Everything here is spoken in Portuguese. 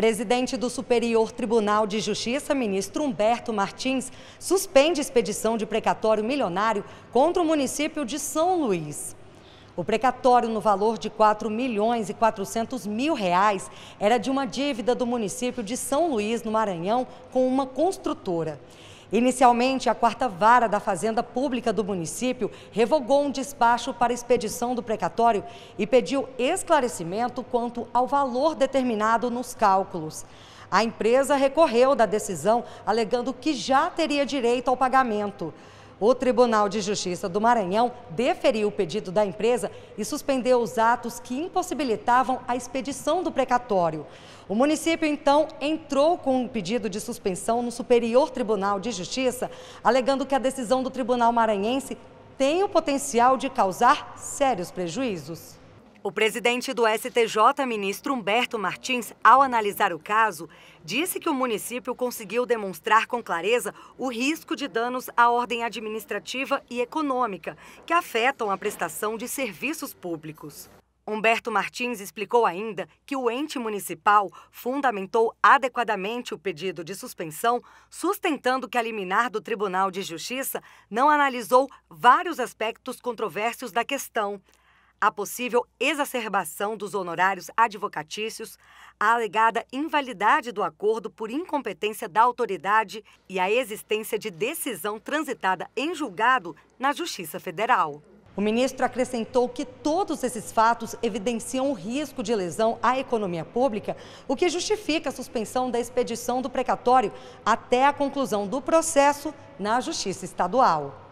Presidente do Superior Tribunal de Justiça, ministro Humberto Martins, suspende expedição de precatório milionário contra o município de São Luís. O precatório no valor de 4 milhões e 400 mil reais era de uma dívida do município de São Luís, no Maranhão, com uma construtora. Inicialmente, a quarta vara da Fazenda Pública do município revogou um despacho para expedição do precatório e pediu esclarecimento quanto ao valor determinado nos cálculos. A empresa recorreu da decisão, alegando que já teria direito ao pagamento o Tribunal de Justiça do Maranhão deferiu o pedido da empresa e suspendeu os atos que impossibilitavam a expedição do precatório. O município, então, entrou com um pedido de suspensão no Superior Tribunal de Justiça, alegando que a decisão do Tribunal Maranhense tem o potencial de causar sérios prejuízos. O presidente do STJ, ministro Humberto Martins, ao analisar o caso, disse que o município conseguiu demonstrar com clareza o risco de danos à ordem administrativa e econômica que afetam a prestação de serviços públicos. Humberto Martins explicou ainda que o ente municipal fundamentou adequadamente o pedido de suspensão, sustentando que a liminar do Tribunal de Justiça não analisou vários aspectos controversos da questão a possível exacerbação dos honorários advocatícios, a alegada invalidade do acordo por incompetência da autoridade e a existência de decisão transitada em julgado na Justiça Federal. O ministro acrescentou que todos esses fatos evidenciam o risco de lesão à economia pública, o que justifica a suspensão da expedição do precatório até a conclusão do processo na Justiça Estadual.